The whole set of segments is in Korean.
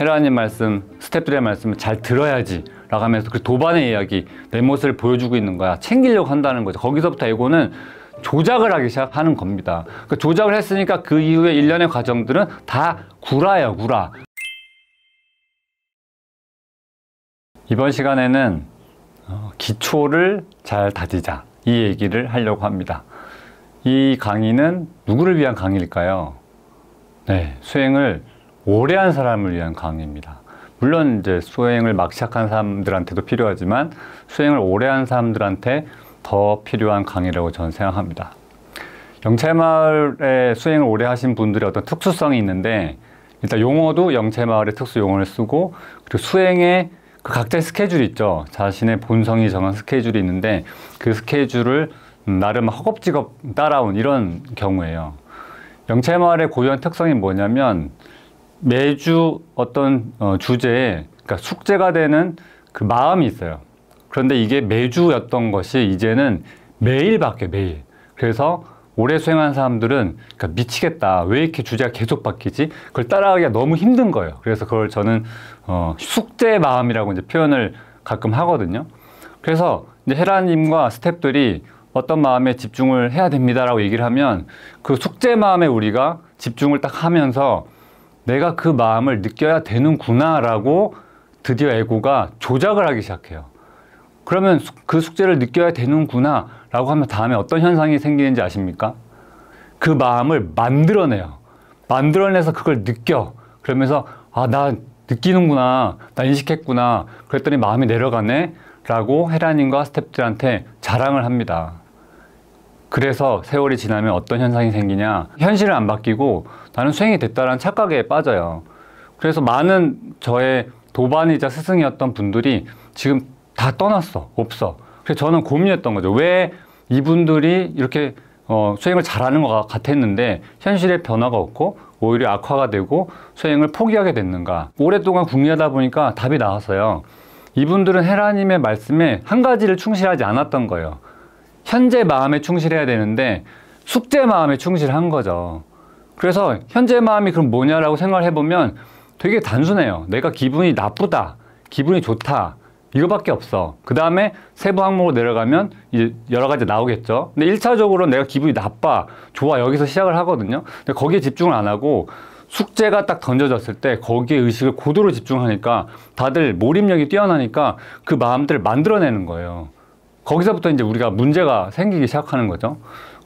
헤라님 말씀, 스탭들의 말씀을 잘 들어야지 라고 하면서 그 도반의 이야기, 내 모습을 보여주고 있는 거야. 챙기려고 한다는 거죠. 거기서부터 에고는 조작을 하기 시작하는 겁니다. 그 조작을 했으니까 그 이후에 일련의 과정들은 다 구라예요, 구라. 이번 시간에는 어, 기초를 잘 다지자 이 얘기를 하려고 합니다. 이 강의는 누구를 위한 강의일까요? 네, 수행을 오래 한 사람을 위한 강의입니다. 물론 이제 수행을 막 시작한 사람들한테도 필요하지만 수행을 오래 한 사람들한테 더 필요한 강의라고 저는 생각합니다. 영채마을에 수행을 오래 하신 분들의 어떤 특수성이 있는데 일단 용어도 영채마을의 특수 용어를 쓰고 그리고 수행의 그 각자의 스케줄이 있죠. 자신의 본성이 정한 스케줄이 있는데 그 스케줄을 음, 나름 허겁지겁 따라온 이런 경우예요. 영채마을의 고유한 특성이 뭐냐면 매주 어떤 어, 주제에 그러니까 숙제가 되는 그 마음이 있어요. 그런데 이게 매주였던 것이 이제는 매일 바뀌어 매일. 그래서 오래 수행한 사람들은 그러니까 미치겠다. 왜 이렇게 주제가 계속 바뀌지? 그걸 따라하기가 너무 힘든 거예요. 그래서 그걸 저는 어, 숙제 마음이라고 이제 표현을 가끔 하거든요. 그래서 이제 헤라님과 스탭들이 어떤 마음에 집중을 해야 됩니다라고 얘기를 하면 그 숙제 마음에 우리가 집중을 딱 하면서 내가 그 마음을 느껴야 되는구나라고 드디어 에고가 조작을 하기 시작해요. 그러면 그 숙제를 느껴야 되는구나라고 하면 다음에 어떤 현상이 생기는지 아십니까? 그 마음을 만들어내요. 만들어내서 그걸 느껴. 그러면서 아, 나 느끼는구나. 나 인식했구나. 그랬더니 마음이 내려가네. 라고 헤라님과 스탭들한테 자랑을 합니다. 그래서 세월이 지나면 어떤 현상이 생기냐 현실은 안 바뀌고 나는 수행이 됐다라는 착각에 빠져요 그래서 많은 저의 도반이자 스승이었던 분들이 지금 다 떠났어 없어 그래서 저는 고민했던 거죠 왜 이분들이 이렇게 어, 수행을 잘하는 것 같았는데 현실의 변화가 없고 오히려 악화가 되고 수행을 포기하게 됐는가 오랫동안 궁리하다 보니까 답이 나왔어요 이분들은 헤라님의 말씀에 한 가지를 충실하지 않았던 거예요 현재 마음에 충실해야 되는데 숙제 마음에 충실한 거죠. 그래서 현재 마음이 그럼 뭐냐라고 생각을 해보면 되게 단순해요. 내가 기분이 나쁘다, 기분이 좋다, 이거밖에 없어. 그 다음에 세부 항목으로 내려가면 이제 여러 가지 나오겠죠. 근데 1차적으로 내가 기분이 나빠, 좋아 여기서 시작을 하거든요. 근데 거기에 집중을 안 하고 숙제가 딱 던져졌을 때 거기에 의식을 고도로 집중하니까 다들 몰입력이 뛰어나니까 그 마음들을 만들어내는 거예요. 거기서부터 이제 우리가 문제가 생기기 시작하는 거죠.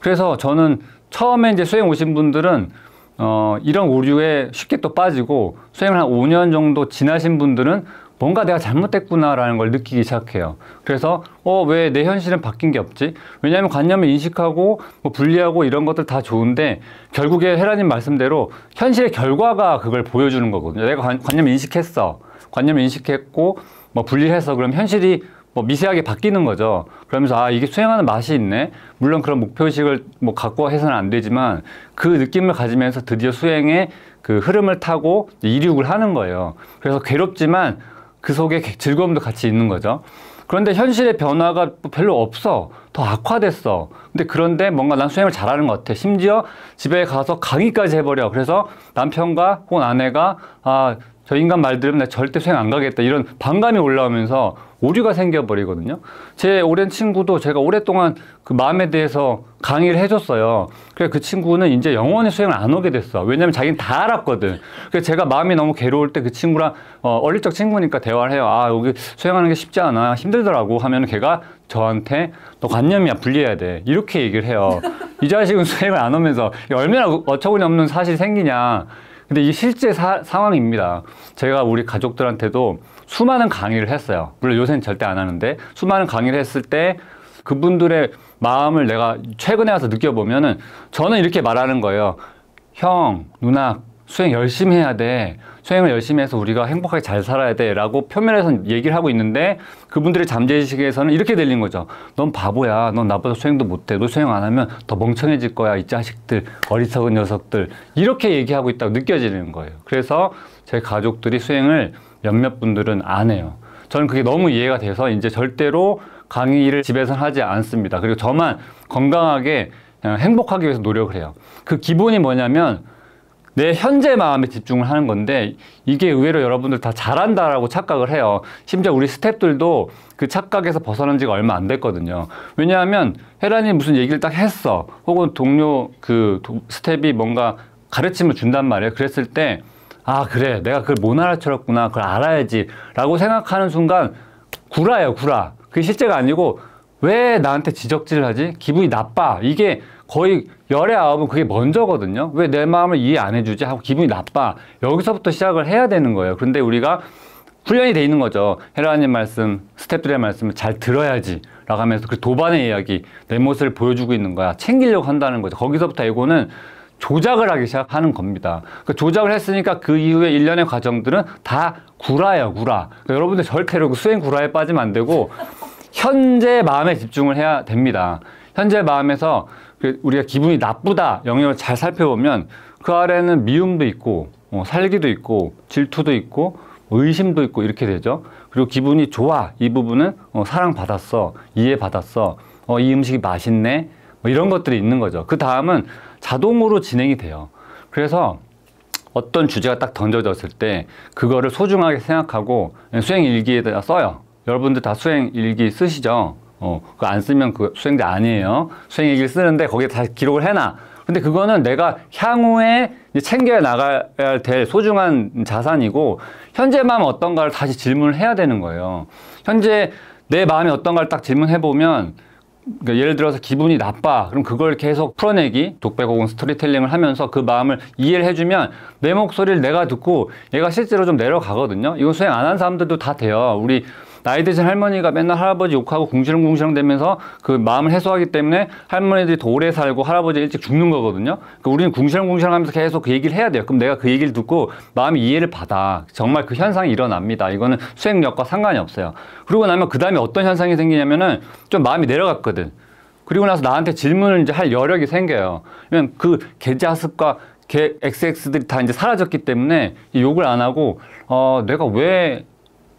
그래서 저는 처음에 이제 수행 오신 분들은 어, 이런 오류에 쉽게 또 빠지고 수행을 한 5년 정도 지나신 분들은 뭔가 내가 잘못됐구나라는 걸 느끼기 시작해요. 그래서 어왜 내 현실은 바뀐 게 없지? 왜냐하면 관념을 인식하고 뭐 분리하고 이런 것들 다 좋은데 결국에 헤라님 말씀대로 현실의 결과가 그걸 보여주는 거거든요. 내가 관, 관념을 인식했어. 관념을 인식했고 뭐 분리해서 그럼 현실이 뭐 미세하게 바뀌는 거죠. 그러면서 아 이게 수행하는 맛이 있네. 물론 그런 목표식을 뭐 갖고 해서는 안 되지만 그 느낌을 가지면서 드디어 수행의 그 흐름을 타고 이륙을 하는 거예요. 그래서 괴롭지만 그 속에 즐거움도 같이 있는 거죠. 그런데 현실의 변화가 뭐 별로 없어. 더 악화됐어. 근데 그런데 뭔가 난 수행을 잘하는 것 같아. 심지어 집에 가서 강의까지 해버려. 그래서 남편과 혹은 아내가 아저 인간 말 들으면 나 절대 수행 안 가겠다 이런 반감이 올라오면서 오류가 생겨버리거든요. 제 오랜 친구도 제가 오랫동안 그 마음에 대해서 강의를 해줬어요. 그래서 그 친구는 이제 영원히 수행을 안 오게 됐어. 왜냐면 자기는 다 알았거든. 그래서 제가 마음이 너무 괴로울 때 그 친구랑 어, 어릴 적 친구니까 대화를 해요. 아 여기 수행하는 게 쉽지 않아 힘들더라고 하면 걔가 저한테 너 관념이야 분리해야 돼 이렇게 얘기를 해요. 이 자식은 수행을 안 오면서 얼마나 어처구니 없는 사실 생기냐. 근데 이게 실제 사, 상황입니다. 제가 우리 가족들한테도 수많은 강의를 했어요. 물론 요새는 절대 안 하는데 수많은 강의를 했을 때 그분들의 마음을 내가 최근에 와서 느껴보면은 저는 이렇게 말하는 거예요. 형, 누나, 수행 열심히 해야 돼. 수행을 열심히 해서 우리가 행복하게 잘 살아야 돼. 라고 표면에선 얘기를 하고 있는데 그분들의 잠재의식에서는 이렇게 들린 거죠. 넌 바보야. 넌 나보다 수행도 못해. 너 수행 안 하면 더 멍청해질 거야. 이 자식들. 어리석은 녀석들. 이렇게 얘기하고 있다고 느껴지는 거예요. 그래서 제 가족들이 수행을 몇몇 분들은 안 해요. 저는 그게 너무 이해가 돼서 이제 절대로 강의를 집에서 하지 않습니다. 그리고 저만 건강하게 어, 행복하기 위해서 노력을 해요. 그 기본이 뭐냐면 내 현재 마음에 집중을 하는 건데 이게 의외로 여러분들 다 잘한다라고 착각을 해요. 심지어 우리 스탭들도 그 착각에서 벗어난 지가 얼마 안 됐거든요. 왜냐하면 혜란이 무슨 얘기를 딱 했어. 혹은 동료 그 스탭이 뭔가 가르침을 준단 말이에요. 그랬을 때 아, 그래. 내가 그걸 못 알아차렸구나. 그걸 알아야지. 라고 생각하는 순간 구라예요, 구라. 그게 실제가 아니고 왜 나한테 지적질을 하지? 기분이 나빠. 이게 거의 열의 아홉은 그게 먼저거든요. 왜 내 마음을 이해 안 해주지 하고 기분이 나빠. 여기서부터 시작을 해야 되는 거예요. 그런데 우리가 훈련이 돼 있는 거죠. 헤라님 말씀, 스탭들의 말씀을 잘 들어야지. 라고 하면서 그 도반의 이야기, 내 모습을 보여주고 있는 거야. 챙기려고 한다는 거죠. 거기서부터 에고는 조작을 하기 시작하는 겁니다. 그 조작을 했으니까 그 이후에 일련의 과정들은 다 구라예요, 구라. 그러니까 여러분들 절대로 그 수행 구라에 빠지면 안 되고, 현재 마음에 집중을 해야 됩니다. 현재 마음에서 그 우리가 기분이 나쁘다 영역을 잘 살펴보면 그 아래는 미움도 있고 어, 살기도 있고 질투도 있고 의심도 있고 이렇게 되죠. 그리고 기분이 좋아 이 부분은 어, 사랑받았어 이해받았어 어, 이 음식이 맛있네 뭐 이런 것들이 있는 거죠. 그 다음은 자동으로 진행이 돼요. 그래서 어떤 주제가 딱 던져졌을 때 그거를 소중하게 생각하고 수행일기에다 써요. 여러분들 다 수행일기 쓰시죠? 어, 그거 안 쓰면 그 수행대 아니에요. 수행 얘기를 쓰는데 거기에 다 기록을 해놔. 근데 그거는 내가 향후에 챙겨 나가야 될 소중한 자산이고 현재 마음 어떤가를 다시 질문을 해야 되는 거예요. 현재 내 마음이 어떤가를 딱 질문해 보면 그러니까 예를 들어서 기분이 나빠 그럼 그걸 계속 풀어내기 독백 혹은 스토리텔링을 하면서 그 마음을 이해를 해주면 내 목소리를 내가 듣고 얘가 실제로 좀 내려가거든요 이거 수행 안 한 사람들도 다 돼요 우리 나이 드신 할머니가 맨날 할아버지 욕하고 궁시렁궁시렁 되면서 그 마음을 해소하기 때문에 할머니들이 더 오래 살고 할아버지 일찍 죽는 거거든요. 그 우리는 궁시렁궁시렁 하면서 계속 그 얘기를 해야 돼요. 그럼 내가 그 얘기를 듣고 마음이 이해를 받아. 정말 그 현상이 일어납니다. 이거는 수행력과 상관이 없어요. 그러고 나면 그 다음에 어떤 현상이 생기냐면은 좀 마음이 내려갔거든. 그리고 나서 나한테 질문을 이제 할 여력이 생겨요. 그러면 그 계좌습과 개 XX들이 다 이제 사라졌기 때문에 욕을 안 하고 어 내가 왜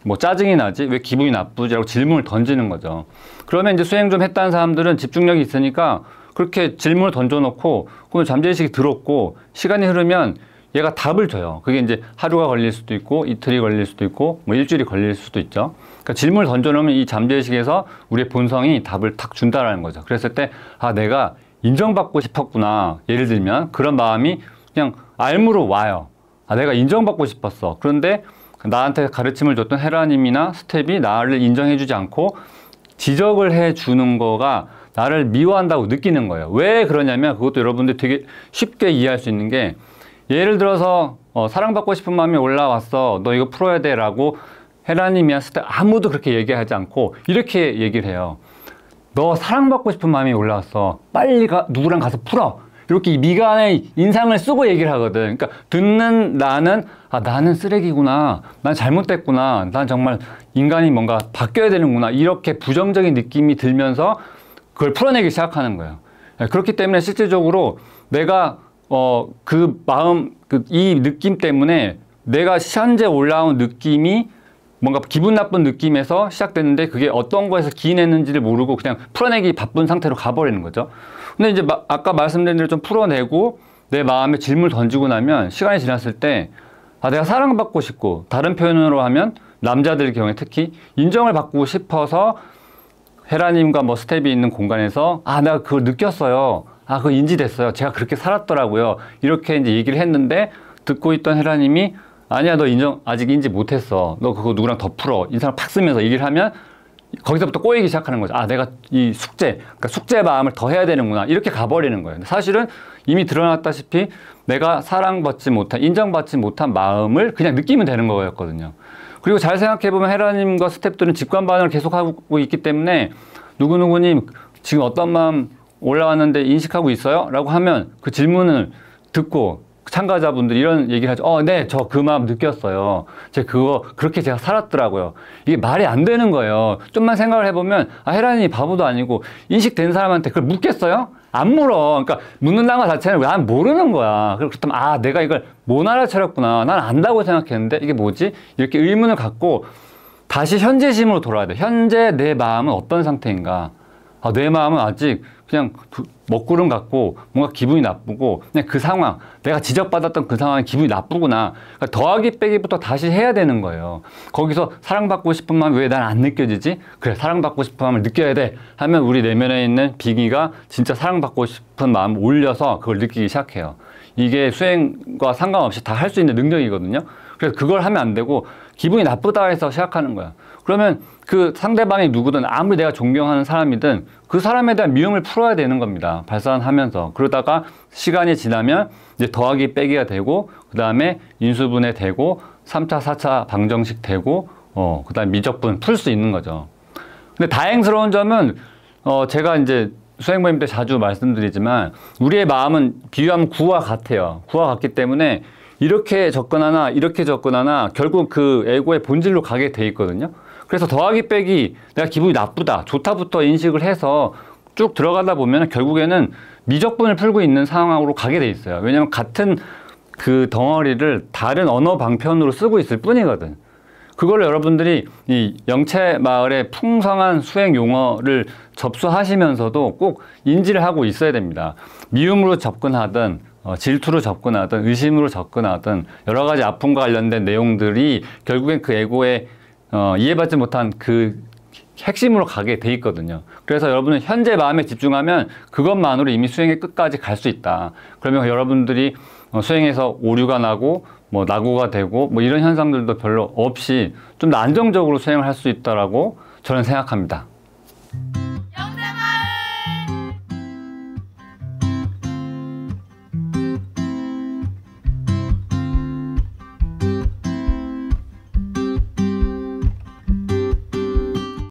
뭐 짜증이 나지? 왜 기분이 나쁘지? 라고 질문을 던지는 거죠. 그러면 이제 수행 좀 했다는 사람들은 집중력이 있으니까 그렇게 질문을 던져놓고 오늘 잠재의식이 들었고 시간이 흐르면 얘가 답을 줘요. 그게 이제 하루가 걸릴 수도 있고 이틀이 걸릴 수도 있고 뭐 일주일이 걸릴 수도 있죠. 그러니까 질문을 던져놓으면 이 잠재의식에서 우리의 본성이 답을 탁 준다라는 거죠. 그랬을 때 아 내가 인정받고 싶었구나. 예를 들면 그런 마음이 그냥 알무로 와요. 아 내가 인정받고 싶었어. 그런데 나한테 가르침을 줬던 헤라님이나 스텝이 나를 인정해주지 않고 지적을 해주는 거가 나를 미워한다고 느끼는 거예요. 왜 그러냐면 그것도 여러분들 되게 쉽게 이해할 수 있는 게 예를 들어서 어, 사랑받고 싶은 마음이 올라왔어. 너 이거 풀어야 돼. 라고 헤라님이야 스텝 아무도 그렇게 얘기하지 않고 이렇게 얘기를 해요. 너 사랑받고 싶은 마음이 올라왔어. 빨리 가, 누구랑 가서 풀어. 이렇게 미간의 인상을 쓰고 얘기를 하거든. 그러니까 듣는 나는 아 나는 쓰레기구나, 난 잘못됐구나, 난 정말 인간이 뭔가 바뀌어야 되는구나 이렇게 부정적인 느낌이 들면서 그걸 풀어내기 시작하는 거예요. 예, 그렇기 때문에 실질적으로 내가 어 그 마음 그 이 느낌 때문에 내가 현재 올라온 느낌이 뭔가 기분 나쁜 느낌에서 시작됐는데 그게 어떤 거에서 기인했는지를 모르고 그냥 풀어내기 바쁜 상태로 가버리는 거죠. 근데 이제 마, 아까 말씀드린 대로 좀 풀어내고 내 마음에 질문을 던지고 나면 시간이 지났을 때 아, 내가 사랑받고 싶고 다른 표현으로 하면 남자들 경우에 특히 인정을 받고 싶어서 헤라님과 뭐 스텝이 있는 공간에서 아, 내가 그걸 느꼈어요. 아, 그거 인지됐어요. 제가 그렇게 살았더라고요. 이렇게 이제 얘기를 했는데 듣고 있던 헤라님이 아니야 너 인정 아직 인지 못했어 너 그거 누구랑 더 풀어 인상을 팍 쓰면서 얘기를 하면 거기서부터 꼬이기 시작하는 거죠 아 내가 이 숙제 그러니까 숙제 마음을 더 해야 되는구나 이렇게 가버리는 거예요 사실은 이미 드러났다시피 내가 사랑받지 못한 인정받지 못한 마음을 그냥 느끼면 되는 거였거든요 그리고 잘 생각해보면 헤라님과 스탭들은 직관반응을 계속하고 있기 때문에 누구누구님 지금 어떤 마음 올라왔는데 인식하고 있어요? 라고 하면 그 질문을 듣고 참가자분들이 이런 얘기를 하죠. 어, 네, 저 그 마음 느꼈어요. 제 그거, 그렇게 제가 살았더라고요. 이게 말이 안 되는 거예요. 좀만 생각을 해보면, 아, 혜란이 바보도 아니고, 인식된 사람한테 그걸 묻겠어요? 안 물어. 그러니까 묻는다는 것 자체는 난 모르는 거야. 그렇다면, 아, 내가 이걸 못 알아차렸구나. 난 안다고 생각했는데, 이게 뭐지? 이렇게 의문을 갖고, 다시 현재심으로 돌아야 돼. 현재 내 마음은 어떤 상태인가? 아, 내 마음은 아직 그냥 먹구름 같고 뭔가 기분이 나쁘고 그냥 그 상황 내가 지적받았던 그 상황이 기분이 나쁘구나 그러니까 더하기 빼기부터 다시 해야 되는 거예요 거기서 사랑받고 싶은 마음 왜난 안 느껴지지 그래 사랑받고 싶은 마음을 느껴야 돼 하면 우리 내면에 있는 비기가 진짜 사랑받고 싶은 마음을 올려서 그걸 느끼기 시작해요 이게 수행과 상관없이 다 할 수 있는 능력이거든요 그래서 그걸 하면 안 되고 기분이 나쁘다 해서 시작하는 거야. 그러면 그 상대방이 누구든 아무리 내가 존경하는 사람이든 그 사람에 대한 미움을 풀어야 되는 겁니다. 발산하면서. 그러다가 시간이 지나면 이제 더하기 빼기가 되고 그 다음에 인수분해 되고 삼차사차 방정식 되고 어, 그 다음에 미적분 풀 수 있는 거죠. 근데 다행스러운 점은 어, 제가 이제 수행 모임 때 자주 말씀드리지만 우리의 마음은 비유하면 구와 같아요. 구와 같기 때문에 이렇게 접근하나 이렇게 접근하나 결국 그 에고의 본질로 가게 돼 있거든요. 그래서 더하기 빼기 내가 기분이 나쁘다 좋다부터 인식을 해서 쭉 들어가다 보면 결국에는 미적분을 풀고 있는 상황으로 가게 돼 있어요. 왜냐하면 같은 그 덩어리를 다른 언어 방편으로 쓰고 있을 뿐이거든. 그걸 여러분들이 이영채 마을의 풍성한 수행 용어를 접수하시면서도 꼭 인지를 하고 있어야 됩니다. 미움으로 접근하든 어, 질투로 접근하든 의심으로 접근하든 여러 가지 아픔과 관련된 내용들이 결국엔 그 에고의 어, 이해받지 못한 그 핵심으로 가게 돼 있거든요. 그래서 여러분은 현재 마음에 집중하면 그것만으로 이미 수행의 끝까지 갈 수 있다. 그러면 여러분들이 어, 수행에서 오류가 나고 뭐 낙오가 되고 뭐 이런 현상들도 별로 없이 좀 더 안정적으로 수행을 할 수 있다라고 저는 생각합니다.